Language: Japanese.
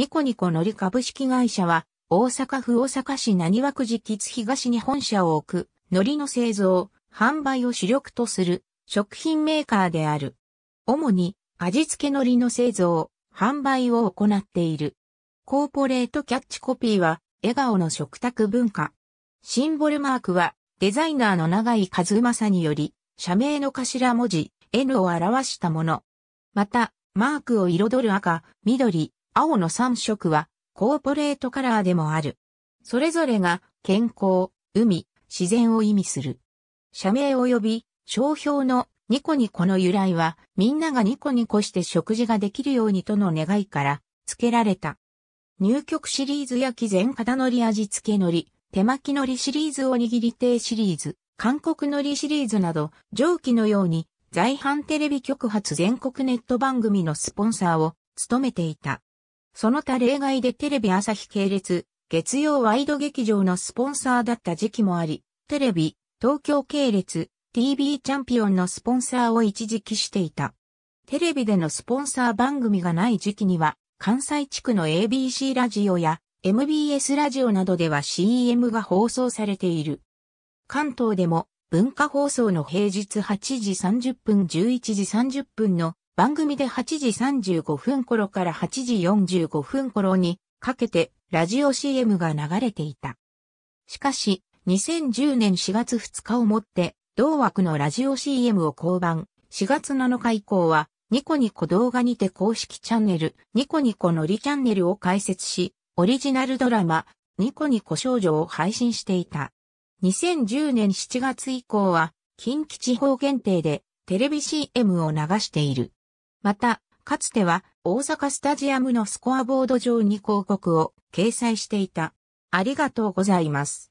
ニコニコのり株式会社は、大阪府大阪市何和区寺吉東に本社を置く、海苔の製造、販売を主力とする食品メーカーである。主に味付け海苔の製造、販売を行っている。コーポレートキャッチコピーは、笑顔の食卓文化。シンボルマークは、デザイナーの長井和正により、社名の頭文字、N を表したもの。また、マークを彩る赤、緑、青の3色はコーポレートカラーでもある。それぞれが健康、海、自然を意味する。社名及び商標のニコニコの由来はみんながニコニコして食事ができるようにとの願いから付けられた。入局シリーズ焼き全型海苔味付け海苔、手巻き海苔シリーズおにぎり亭シリーズ、韓国海苔シリーズなど上記のように在阪テレビ局発全国ネット番組のスポンサーを務めていた。その他例外でテレビ朝日系列、月曜ワイド劇場のスポンサーだった時期もあり、テレビ、東京系列、TV チャンピオンのスポンサーを一時期していた。テレビでのスポンサー番組がない時期には、関西地区の ABC ラジオや MBS ラジオなどでは CM が放送されている。関東でも文化放送の平日8時30分11時30分の番組で8時35分頃から8時45分頃にかけてラジオ CM が流れていた。しかし、2010年4月2日をもって、同枠のラジオ CM を降板、4月7日以降は、ニコニコ動画にて公式チャンネル、ニコニコのりチャンネルを開設し、オリジナルドラマ、ニコニコ少女を配信していた。2010年7月以降は、近畿地方限定でテレビ CM を流している。また、かつては大阪スタジアムのスコアボード上に広告を掲載していた。ありがとうございます。